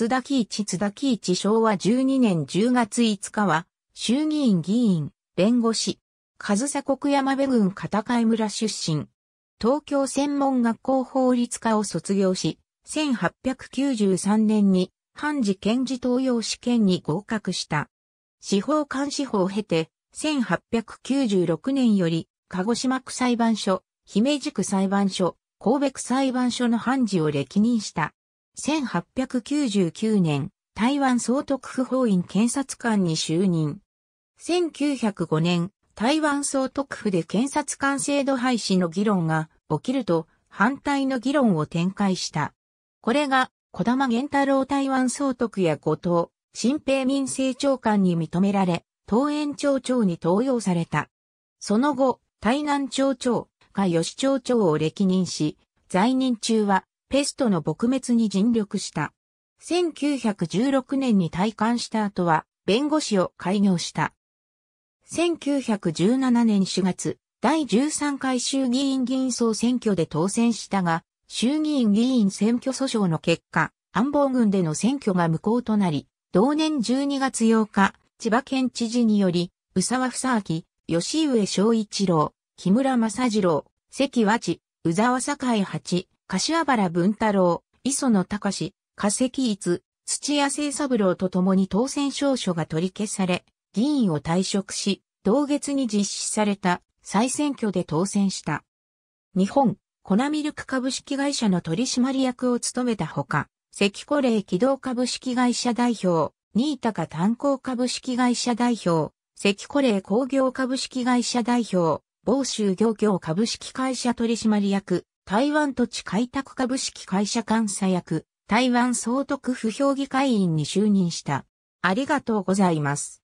津田喜一津田喜一昭和12年10月5日は、衆議院議員、弁護士、上総国山部郡片貝村出身。東京専門学校法律科を卒業し、1893年に、判事検事東洋試験に合格した。司法監視法を経て、1896年より、鹿児島区裁判所、姫路区裁判所、神戸区裁判所の判事を歴任した。1899年、台湾総督府法院検察官に就任。1905年、台湾総督府で検察官制度廃止の議論が起きると反対の議論を展開した。これが小玉玄太郎台湾総督や後藤、新平民政長官に認められ、東園町長に登用された。その後、台南町長が吉町長を歴任し、在任中はペストの撲滅に尽力した。1916年に退官した後は、弁護士を開業した。1917年4月、第13回衆議院議員総選挙で当選したが、衆議院議員選挙訴訟の結果、安房軍での選挙が無効となり、同年12月8日、千葉県知事により、宇沢房明、吉上昭一郎、木村正次郎、関和地、宇沢栄八、柏原文太郎、磯野隆、化石逸、土屋清三郎と共に当選証書が取り消され、議員を退職し、同月に実施された再選挙で当選した。日本、粉ミルク株式会社の取締役を務めたほか、関古霊機動株式会社代表、新高炭鉱株式会社代表、関古霊工業株式会社代表、某州漁業株式会社取締役、台湾土地開拓株式会社監査役、台湾総督府評議会員に就任した。ありがとうございます。